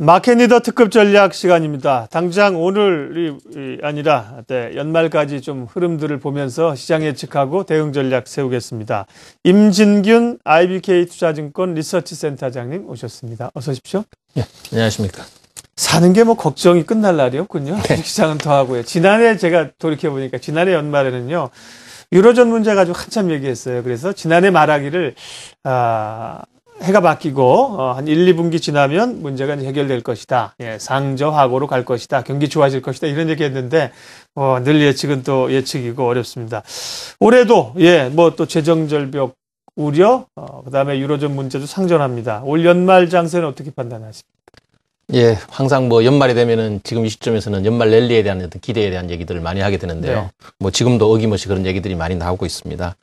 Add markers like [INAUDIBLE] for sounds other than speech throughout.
마켓리더 특급 전략 시간입니다. 당장 오늘이 아니라 네, 연말까지 좀 흐름들을 보면서 시장 예측하고 대응 전략 세우겠습니다. 임진균 IBK 투자증권 리서치 센터장님 오셨습니다. 어서 오십시오. 예, 안녕하십니까. 사는 게 뭐 걱정이 끝날 날이 없군요. 네. 시장은 더 하고요. 지난해 제가 돌이켜 보니까 지난해 연말에는요 유로전 문제 가지고 한참 얘기했어요. 그래서 지난해 말하기를 아, 해가 바뀌고 어, 한 1, 2분기 지나면 문제가 해결될 것이다. 예, 상저하고로 갈 것이다. 경기 좋아질 것이다. 이런 얘기했는데 어, 늘 예측은 또 예측이고 어렵습니다. 올해도 예, 뭐 또 재정 절벽 우려, 어, 그다음에 유로존 문제도 상존합니다. 올 연말 장세는 어떻게 판단하십니까? 예, 항상 뭐 연말이 되면은 지금 이 시점에서는 연말 랠리에 대한 어떤 기대에 대한 얘기들을 많이 하게 되는데요. 네. 뭐 지금도 어김없이 그런 얘기들이 많이 나오고 있습니다.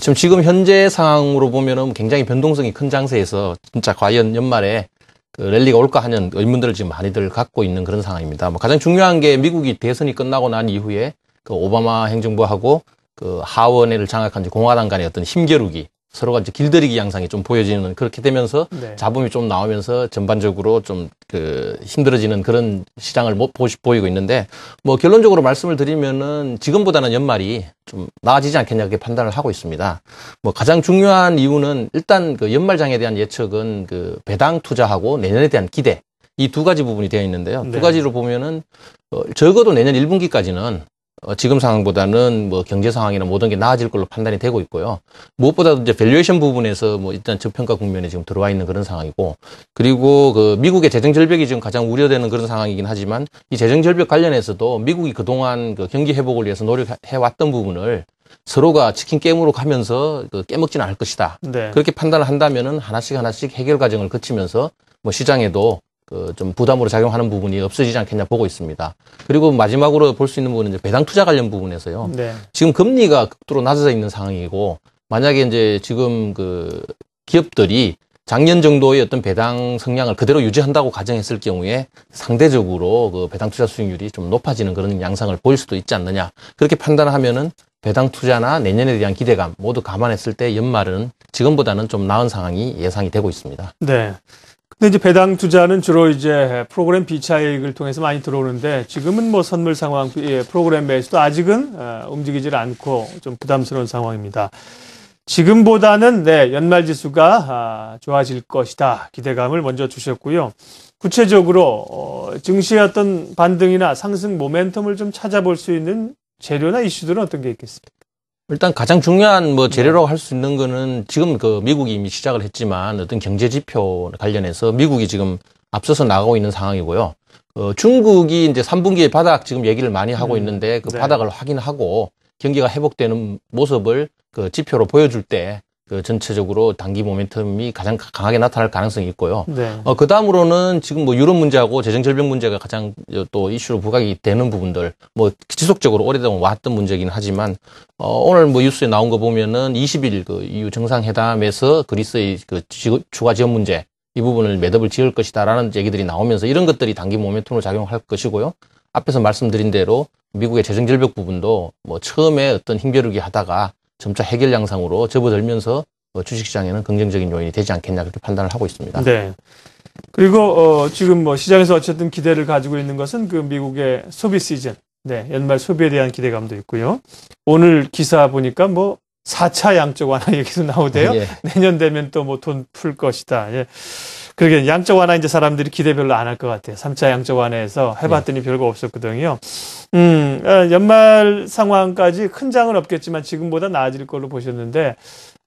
지금 지금 현재 상황으로 보면은 굉장히 변동성이 큰 장세에서 진짜 과연 연말에 그 랠리가 올까 하는 의문들을 지금 많이들 갖고 있는 그런 상황입니다. 뭐 가장 중요한 게 미국이 대선이 끝나고 난 이후에 그 오바마 행정부하고 그 하원회를 장악한 지 공화당 간의 어떤 힘겨루기 서로가 이제 길들이기 양상이 좀 보여지는 그렇게 되면서 네. 자본이 좀 나오면서 전반적으로 좀 그 힘들어지는 그런 시장을 보 보이고 있는데 뭐 결론적으로 말씀을 드리면은 지금보다는 연말이 좀 나아지지 않겠냐 그렇게 판단을 하고 있습니다. 뭐 가장 중요한 이유는 일단 그 연말장에 대한 예측은 그 배당 투자하고 내년에 대한 기대 이 두 가지 부분이 되어 있는데요. 네. 두 가지로 보면은 어, 적어도 내년 1분기까지는 어, 지금 상황보다는 뭐 경제 상황이나 모든 게 나아질 걸로 판단이 되고 있고요. 무엇보다도 이제 밸류에이션 부분에서 뭐 일단 저평가 국면에 지금 들어와 있는 그런 상황이고 그리고 그 미국의 재정 절벽이 지금 가장 우려되는 그런 상황이긴 하지만 이 재정 절벽 관련해서도 미국이 그동안 그 경기 회복을 위해서 노력해 왔던 부분을 서로가 치킨 게임으로 가면서 그 깨먹지는 않을 것이다. 네. 그렇게 판단을 한다면은 하나씩 하나씩 해결 과정을 거치면서 뭐 시장에도 그좀 부담으로 작용하는 부분이 없어지지 않겠냐 보고 있습니다. 그리고 마지막으로 볼 수 있는 부분은 이제 배당 투자 관련 부분에서요. 네. 지금 금리가 극도로 낮아져 있는 상황이고 만약에 이제 지금 그 기업들이 작년 정도의 어떤 배당 성향을 그대로 유지한다고 가정했을 경우에 상대적으로 그 배당 투자 수익률이 좀 높아지는 그런 양상을 보일 수도 있지 않느냐. 그렇게 판단하면은 배당 투자나 내년에 대한 기대감 모두 감안했을 때 연말은 지금보다는 좀 나은 상황이 예상이 되고 있습니다. 네. 근데 이제 배당 투자는 주로 이제 프로그램 비차 이익을 통해서 많이 들어오는데 지금은 뭐 선물 상황, 예, 프로그램 매수도 아직은 어, 움직이질 않고 좀 부담스러운 상황입니다. 지금보다는 네, 연말 지수가 아, 좋아질 것이다 기대감을 먼저 주셨고요. 구체적으로 어, 증시의 어떤 반등이나 상승 모멘텀을 좀 찾아볼 수 있는 재료나 이슈들은 어떤 게 있겠습니까? 일단 가장 중요한 뭐 네. 재료라고 할 수 있는 거는 지금 그 미국이 이미 시작을 했지만 어떤 경제 지표 관련해서 미국이 지금 앞서서 나가고 있는 상황이고요. 어, 중국이 이제 3분기에 바닥 지금 얘기를 많이 하고 음. 있는데 그 네. 바닥을 확인하고 경기가 회복되는 모습을 그 지표로 보여줄 때그 전체적으로 단기 모멘텀이 가장 강하게 나타날 가능성이 있고요. 네. 어, 그 다음으로는 지금 뭐 유럽 문제하고 재정절벽 문제가 가장 또 이슈로 부각이 되는 부분들, 뭐 지속적으로 오래동안 왔던 문제긴 하지만, 어, 오늘 뭐 뉴스에 나온 거 보면은 20일 그 EU 정상회담에서 그리스의 그 추가 지원 문제, 이 부분을 매듭을 지을 것이다라는 얘기들이 나오면서 이런 것들이 단기 모멘텀으로 작용할 것이고요. 앞에서 말씀드린 대로 미국의 재정절벽 부분도 뭐 처음에 어떤 힘겨루기 하다가 점차 해결 양상으로 접어들면서 어, 주식시장에는 긍정적인 요인이 되지 않겠냐 그렇게 판단을 하고 있습니다. 네. 그리고 어 지금 뭐 시장에서 어쨌든 기대를 가지고 있는 것은 그 미국의 소비 시즌, 네 연말 소비에 대한 기대감도 있고요. 오늘 기사 보니까 뭐 4차 양적 완화 [LAUGHS] 얘기도 나오대요. 예. 내년 되면 또 뭐 돈 풀 것이다. 예. 그러게 양적 완화 이제 사람들이 기대 별로 안 할 것 같아요. 3차 양적 완화에서 해봤더니 예. 별거 없었거든요. 음, 어, 연말 상황까지 큰 장은 없겠지만 지금보다 나아질 걸로 보셨는데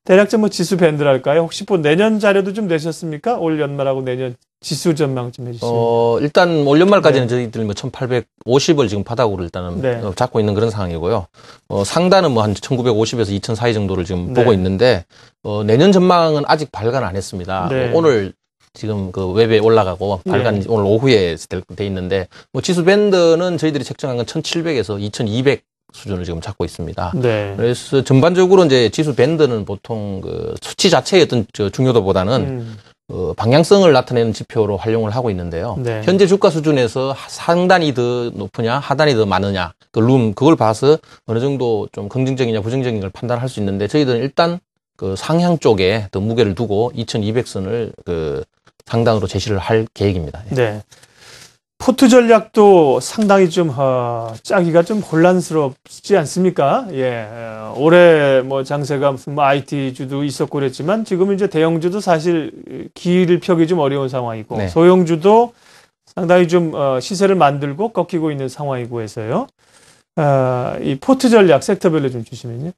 대략적 뭐 지수 밴드랄까요? 혹시 뭐 내년 자료도 좀 내셨습니까? 올 연말하고 내년 지수 전망 좀 해주시죠. 어, 일단 올 연말까지는 네. 저희들 뭐 1,850을 지금 바닥으로 일단은 네. 어, 잡고 있는 그런 상황이고요. 어, 상단은 뭐 한 1,950에서 2,000 사이 정도를 지금 네. 보고 있는데 어, 내년 전망은 아직 발간 안 했습니다. 네. 뭐 오늘 지금 그 웹에 올라가고 네. 발간 네. 오늘 오후에 돼 있는데 뭐 지수 밴드는 저희들이 책정한 건 1,700에서 2,200 수준을 지금 찾고 있습니다. 네. 그래서 전반적으로 이제 지수 밴드는 보통 그 수치 자체의 어떤 중요도보다는 음. 어, 방향성을 나타내는 지표로 활용을 하고 있는데요. 네. 현재 주가 수준에서 상단이 더 높으냐, 하단이 더 많으냐, 그 룸, 그걸 봐서 어느 정도 좀 긍정적이냐, 부정적인 걸 판단할 수 있는데 저희들은 일단 그 상향 쪽에 더 무게를 두고 2200선을 그 상당으로 제시를 할 계획입니다. 예. 네. 포트 전략도 상당히 좀 어, 짜기가 좀 혼란스럽지 않습니까? 예, 어, 올해 뭐 장세가 무슨 뭐 IT 주도 있었고 그랬지만 지금 이제 대형주도 사실 길을 펴기 좀 어려운 상황이고 네. 소형주도 상당히 좀 어, 시세를 만들고 꺾이고 있는 상황이고 해서요. 아, 이 포트 전략 섹터별로 좀 주시면요.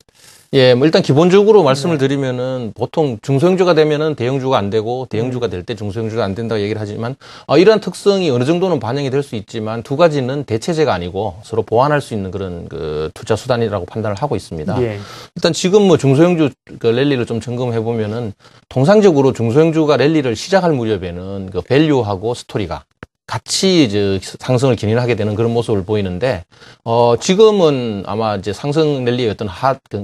예, 뭐 일단 기본적으로 말씀을 네. 드리면은 보통 중소형주가 되면은 대형주가 안 되고 대형주가 네. 될때 중소형주가 안 된다고 얘기를 하지만 어, 이러한 특성이 어느 정도는 반영이 될 수 있지만 두 가지는 대체제가 아니고 서로 보완할 수 있는 그런 그 투자 수단이라고 판단을 하고 있습니다. 예. 일단 지금 뭐 중소형주 그 랠리를 좀 점검해 보면은 통상적으로 중소형주가 랠리를 시작할 무렵에는 그 밸류하고 스토리가 같이 상승을 견인하게 되는 그런 모습을 보이는데 어 지금은 아마 이제 상승 랠리의 어떤 하, 그,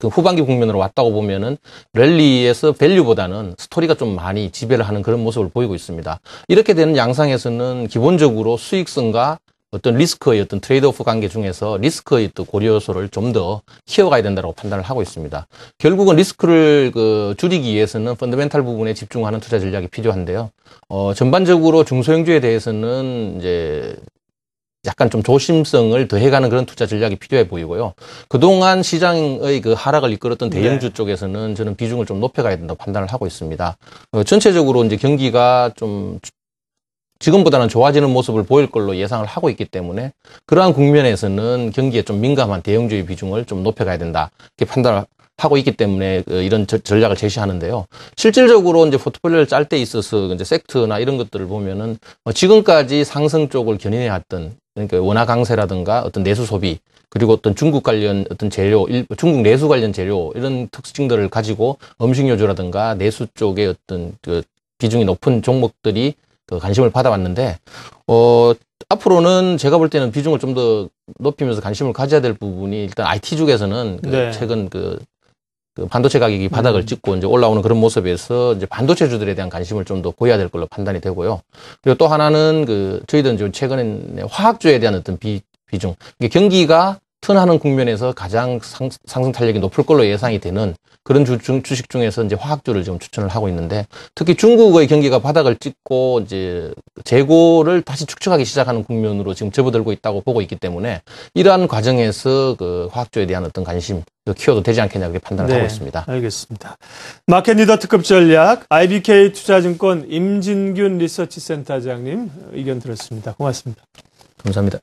그 후반기 국면으로 왔다고 보면은 랠리에서 밸류보다는 스토리가 좀 많이 지배를 하는 그런 모습을 보이고 있습니다. 이렇게 되는 양상에서는 기본적으로 수익성과 어떤 리스크의 어떤 트레이드오프 관계 중에서 리스크의 또 고려 요소를 좀 더 키워가야 된다고 판단을 하고 있습니다. 결국은 리스크를 그 줄이기 위해서는 펀더멘탈 부분에 집중하는 투자 전략이 필요한데요. 어, 전반적으로 중소형주에 대해서는 이제 약간 좀 조심성을 더해가는 그런 투자 전략이 필요해 보이고요. 그동안 시장의 그 하락을 이끌었던 네. 대형주 네. 쪽에서는 저는 비중을 좀 높여가야 된다고 판단을 하고 있습니다. 어, 전체적으로 이제 경기가 좀 지금보다는 좋아지는 모습을 보일 걸로 예상을 하고 있기 때문에 그러한 국면에서는 경기에 좀 민감한 대형주의 비중을 좀 높여가야 된다 이렇게 판단을 하고 있기 때문에 그 이런 전략을 제시하는데요. 실질적으로 이제 포트폴리오를 짤 때 있어서 이제 섹트나 이런 것들을 보면은 뭐 지금까지 상승 쪽을 견인해 왔던 그러니까 원화 강세라든가 어떤 내수 소비 그리고 어떤 중국 관련 어떤 재료, 중국 내수 관련 재료 이런 특징들을 가지고 음식 요조라든가 내수 쪽에 어떤 그 비중이 높은 종목들이 그 관심을 받아왔는데 어 앞으로는 제가 볼 때는 비중을 좀 더 높이면서 관심을 가져야 될 부분이 일단 IT 쪽에서는 그 네. 그 최근 그그 반도체 가격이 바닥을 음. 찍고 이제 올라오는 그런 모습에서 이제 반도체주들에 대한 관심을 좀 더 보여야 될 걸로 판단이 되고요. 그리고 또 하나는 그 저희들은 최근에 화학주에 대한 어떤 비, 비중. 이게 경기가 튼하는 국면에서 가장 상, 승 탄력이 높을 걸로 예상이 되는 그런 주, 주식 중에서 이제 화학주를 지금 추천을 하고 있는데 특히 중국의 경기가 바닥을 찍고 이제 재고를 다시 축적하기 시작하는 국면으로 지금 접어들고 있다고 보고 있기 때문에 이러한 과정에서 그 화학주에 대한 어떤 관심 그 키워도 되지 않겠냐 그렇게 판단을 네, 하고 있습니다. 알겠습니다. 마켓 리더 특급 전략 IBK 투자증권 임진균 리서치센터장님 의견 들었습니다. 고맙습니다. 감사합니다.